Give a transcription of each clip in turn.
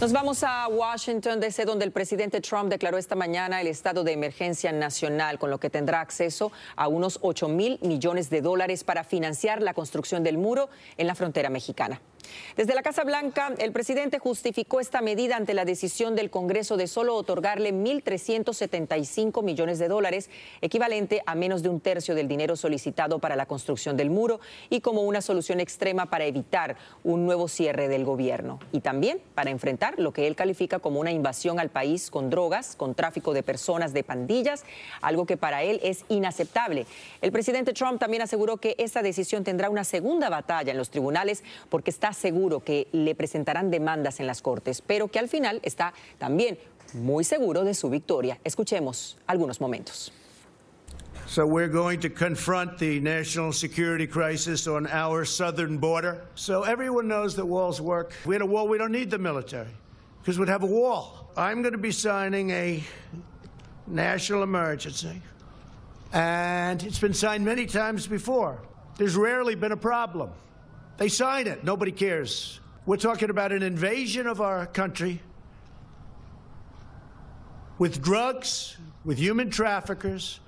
Nos vamos a Washington, D.C., donde el presidente Trump declaró esta mañana el estado de emergencia nacional, con lo que tendrá acceso a unos 8 mil millones de dólares para financiar la construcción del muro en la frontera mexicana. Desde la Casa Blanca, el presidente justificó esta medida ante la decisión del Congreso de solo otorgarle 1.375 millones de dólares, equivalente a menos de un tercio del dinero solicitado para la construcción del muro y como una solución extrema para evitar un nuevo cierre del gobierno y también para enfrentar lo que él califica como una invasión al país con drogas, con tráfico de personas, de pandillas, algo que para él es inaceptable. El presidente Trump también aseguró que esta decisión tendrá una segunda batalla en los tribunales porque está seguro que le presentarán demandas en las Cortes, pero que al final está también muy seguro de su victoria. Escuchemos algunos momentos. So we're going to confront the national security crisis on our southern border. So everyone knows that walls work. If we had a wall, we don't need the military because we'd have a wall. I'm going to be signing a national emergency, and it's been signed many times before. There's rarely been a problem. They sign it. Nobody cares. We're talking about an invasion of our country with drugs, with human traffickers,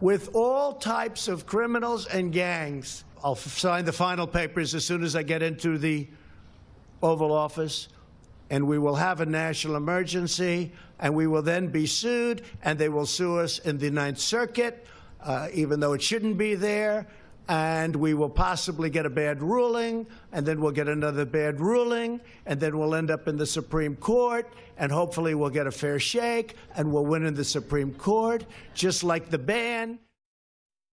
with all types of criminals and gangs. I'll sign the final papers as soon as I get into the Oval Office, and we will have a national emergency, and we will then be sued, and they will sue us in the Ninth Circuit, uh, even though it shouldn't be there and we will possibly get a bad ruling, and then we'll get another bad ruling, and then we'll end up in the Supreme Court, and hopefully we'll get a fair shake, and we'll win in the Supreme Court, just like the ban.